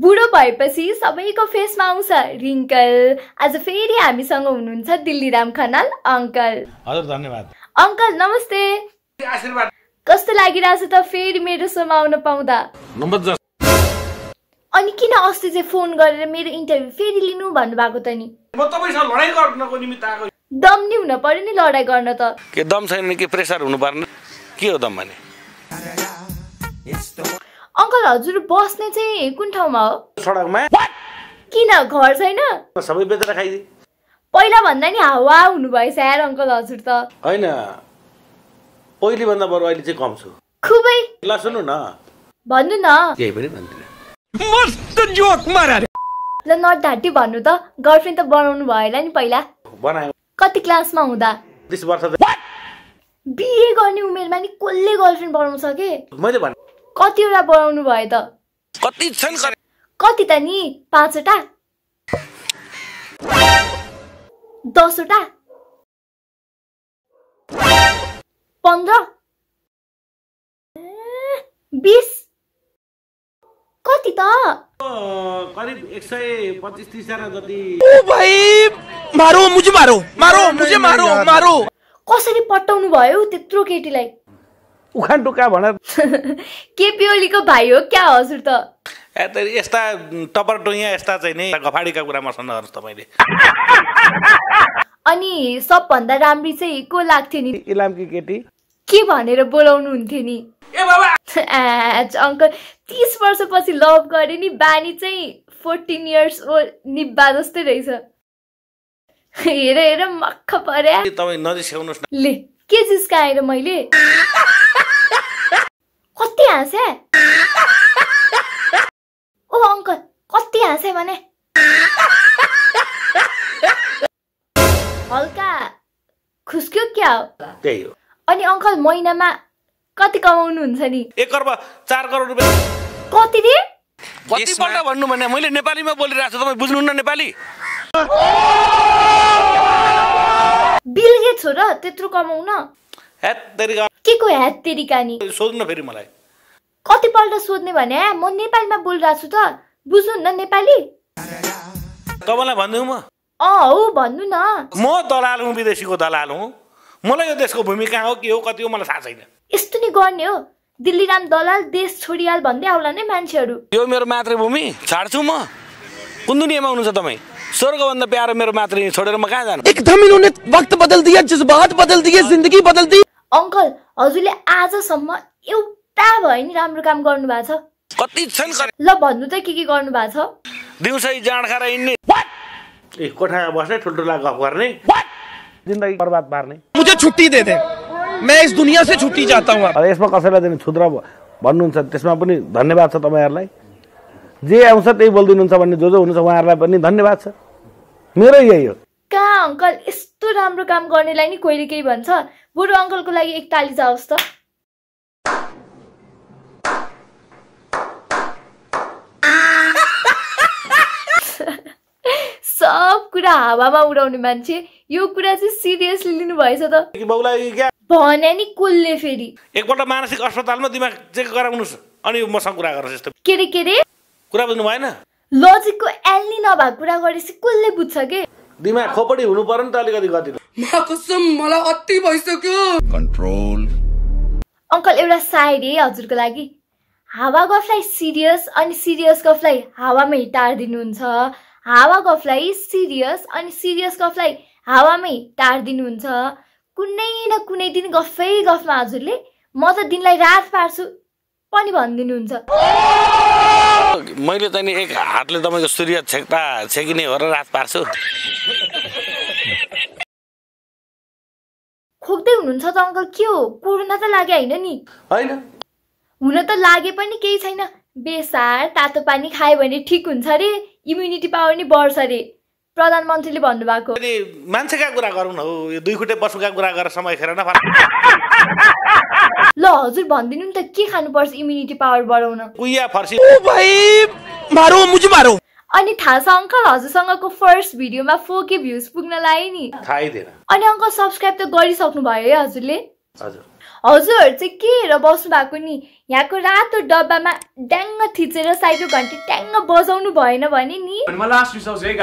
बुढो भएपछि सबैको फेसमा आउँछ रिङ्कल आज फेरि हामीसँग हुनुहुन्छ दिल्ली राम खनाल अङ्कल हजुर धन्यवाद अङ्कल नमस्ते कस्तो लागिरहेछ त फेरि मेरो सोमा आउन पाउँदा अनि किन अस्ति चाहिँ फोन गरेर मेरो इन्टरभ्यू फेरि लिनु भन्नुभएको त नि दम नि हुन पर्यो नि लडाइँ गर्न त के दम छैन कि प्रेसर हुनु पर्ने के हो दम भने अङ्कल हजुर बस्ने चाहिँ कुन ठाउँमा हो सडकमा किन घर छैन सबै बेचेर खाइदिए पहिला भन्दा नि हावा हुनुभएछ स्यार अङ्कल हजुर त होइन पहिले भन्दा बरु अहिले चाहिँ कम छु खुबै ल सुन्नु न भन्नु न केही पनि भन्दिन मस्त जोक मारा ल नट ढाँटी भन्नु त गर्लफ्रेन्ड त बनाउनु भयो होला नि पहिला बनायो कति क्लासमा हुँदा बिस वर्ष बिए गर्ने उमेरमा नि कसले गर्लफ्रेन्ड बनाउँछ के मैले कतिवटा बनाउनु भयो त कति छन् कति त नि पाँचवटा दसवटा पन्ध्र बिस कति त करिब एक सय पच्चिस तिसजना जति मारो मुझे मारो मारो मुझे मारो मारो कसरी पटाउनु भयो त्यत्रो केटीलाई उखान टुक्का भनेर के पिओलीको भाइ हो क्या हजुर त यस्ता टपर टुङ्गिया यस्ता चाहिँ नि गफाडीका कुरा मसँग तपाईँले अनि सबभन्दा राम्री चाहिँ को लाग्थ्यो नि इलामकी केटी के भनेर बोलाउनु हुन्थ्यो नि ए बाबा अङ्कल तिस वर्षपछि लभ गरे नि बानी चाहिँ फोर्टिन इयर्स ओ निब्बा जस्तै रहेछ हेर हेर मख पर्या तपाईँ नजिस्काउनुहोस् ले के जिस्काएर मैले हाँसे ओ अङ्कल कति हाँसे भने हल्का खुस्क्यो क्या हो त्यही हो अनि अङ्कल महिनामा कति कमाउनु हुन्छ नि एक अर्ब चार करोड रुपियाँ कति रे कतिपल्ट भन्नु भने मैले नेपालीमा बोलिरहेको छु तपाईँ बुझ्नुहुन्न नेपाली बिल गेट्स हो र त्यत्रो कमाउन हेत्तेरिका के को हेत्तेरिका नि सोध्नु फेरि मलाई कतिपल्ट सोध्ने भने म नेपालीमा बोलिरहेको छु त न नेपाली तपाईँलाई भन्नु म अँ हौ भन्नु न म दलाल हुँ विदेशीको दलाल हुँ मलाई यो देशको भूमिका हो के हो कति हो मलाई थाहा छैन यस्तो नि गर्ने हो दिल्लीराम दलाल देश छोडिहाल भन्दै आउला नै मान्छेहरू यो मेरो मातृभूमि छाड्छु म कुन दुनियाँमा हुनुहुन्छ तपाईँ स्वर्गभन्दा प्यारो मेरो मातृ छोडेर म कहाँ जानु एकदम इन्होंने वक्त बदल दिया जज्बात बदल दिए जिंदगी बदल दी अङ्कल हजुरले आजसम्म एउटा मोटा भयो नि राम्रो काम गर्नु भएको छ कति छन् ल भन्नु त के के गर्नु भएको छ दिउँसै जाँड खाएर हिँड्ने ए कोठामा बस्ने ठुल्ठुला गफ गर्ने जिन्दगी बर्बाद पार्ने मुझे छुट्टी दे दे मैं इस दुनिया से छुट्टी जाता हूँ अब यसमा कसैलाई दिने छुद्र भन्नुहुन्छ त्यसमा पनि धन्यवाद छ तपाईँहरूलाई जे आउँछ त्यही बोलिदिनुहुन्छ भन्ने जो जो हुनुहुन्छ उहाँहरूलाई पनि धन्यवाद छ मेरो यही हो कहाँ अङ्कल यस्तो राम्रो काम गर्नेलाई नि कोहीले केही भन्छ बुढो अङ्कलको लागि एक ताली जाओस् त कुरा हावामा उडाउने मान्छे यो कुरा चाहिँ सिरियसली लिनुभएछ त भने नि कसले फेरि एकपल्ट मानसिक अस्पतालमा दिमाग चेक गराउनुहोस् अनि मसँग कुरा गर्नुहोस् यस्तो के रे के रे कुरा बुझ्नु भएन लजिकको एल्ली नभएको कुरा गरेपछि कसले बुझ्छ के दिमाग खोपडी हुनु पर्यो नि त अलिकति गति मलाई अति भइसक्यो कन्ट्रोल अङ्कल एउटा सायरी है हजुरको लागि हावा गफलाई सिरियस अनि सिरियस गफलाई हावामा हिटार दिनुहुन्छ हावा गफलाई सिरियस अनि सिरियस कफलाई हावामै टारिदिनुहुन्छ कुनै न कुनै दिन गफै गफमा हजुरले म त दिनलाई रात पार्छु पनि भनिदिनुहुन्छ मैले त नि एक हातले तपाईँको सूर्य छेक्दा छेकिने हो र रात पार्छु खोक्दै हुनुहुन्छ त अङ्कल के हो कोरोना त लाग्यो होइन नि होइन हुन त लागे पनि केही छैन बेसार तातो पानी खायो भने ठिक हुन्छ अरे इम्युनिटी पावर नि बढ्छ अरे प्रधानमन्त्रीले भन्नुभएको मान्छेका कुरा गरौँ न हो यो दुई खुट्टे पशुका कुरा गरेर समय खेर न ल हजुर भनिदिनु नि त के खानुपर्छ इम्युनिटी पावर बढाउन फर्सी ओ भाइ मारो मारो अनि थाहा छ अङ्कल हजुरसँगको फर्स्ट भिडियोमा फोर के भ्युज पुग्न लाग्यो नि अनि अङ्कल सब्सक्राइब त गरिसक्नु भयो है हजुरले हजुर चाहिँ के हेर बस्नु भएको नि यहाँको रातो डब्बामा ड्याङ्ग थिचेर साइको घन्टी ट्याङ्ग बजाउनु भएन भने नि